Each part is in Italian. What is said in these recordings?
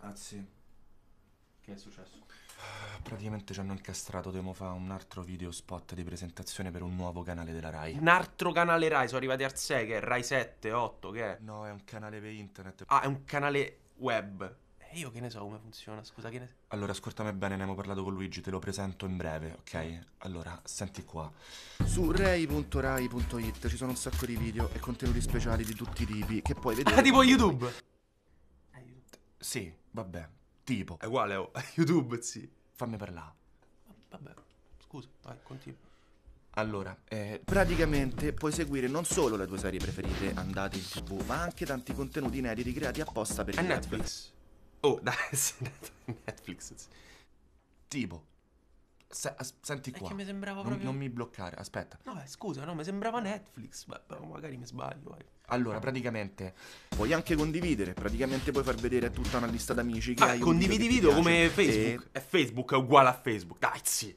Ah sì. Che è successo? Praticamente ci hanno incastrato tempo fare un altro video spot di presentazione per un nuovo canale della Rai. Un altro canale Rai, sono arrivati al 6 che è Rai 7, 8, che è? No, è un canale per internet. Ah, è un canale web. E eh, io che ne so come funziona, scusa che ne so. Allora, ascoltami bene, ne abbiamo parlato con Luigi, te lo presento in breve, ok? Allora, senti qua. Su rei.rai.it ci sono un sacco di video e contenuti speciali di tutti i tipi che puoi ah, vedere. Ah, tipo YouTube! Sì, vabbè. Tipo. È uguale oh, a oh. YouTube, sì. Fammi parlare. Vabbè, scusa, vai, continua. Allora, eh, praticamente puoi seguire non solo le tue serie preferite andate in tv, ma anche tanti contenuti inediti creati apposta per... Netflix. Netflix. Oh, dai, sì, Netflix. Tipo, se, as, senti qua. È che mi sembrava proprio... Non, non mi bloccare, aspetta. No, beh, scusa, no, mi sembrava Netflix, ma, ma magari mi sbaglio. Vai. Eh. Allora, praticamente... Puoi anche condividere, praticamente puoi far vedere a tutta una lista d'amici che ah, hai... condividi video come eh, Facebook. E... È Facebook, è uguale a Facebook, dai, sì.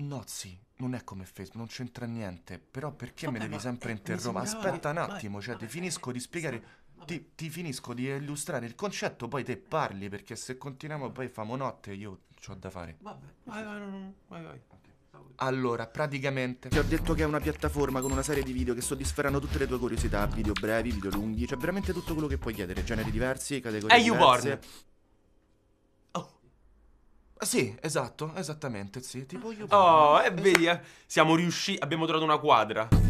No, sì, non è come Facebook, non c'entra niente. Però perché Vabbè, me devi sempre eh, interrompere? Aspetta un attimo, cioè, vai, cioè, ti finisco di spiegare ti, ti, finisco di illustrare il concetto, poi te parli, perché se continuiamo poi famo notte, io ho da fare. Vabbè, vai, vai, vai, vai. Allora, praticamente Ti ho detto che è una piattaforma con una serie di video che soddisferanno tutte le tue curiosità Video brevi, video lunghi, c'è cioè veramente tutto quello che puoi chiedere Generi diversi, categorie hey, diverse E Oh Sì, esatto, esattamente, sì Tipo YouPorn Oh, e esatto. eh, vedi, siamo riusciti, abbiamo trovato una quadra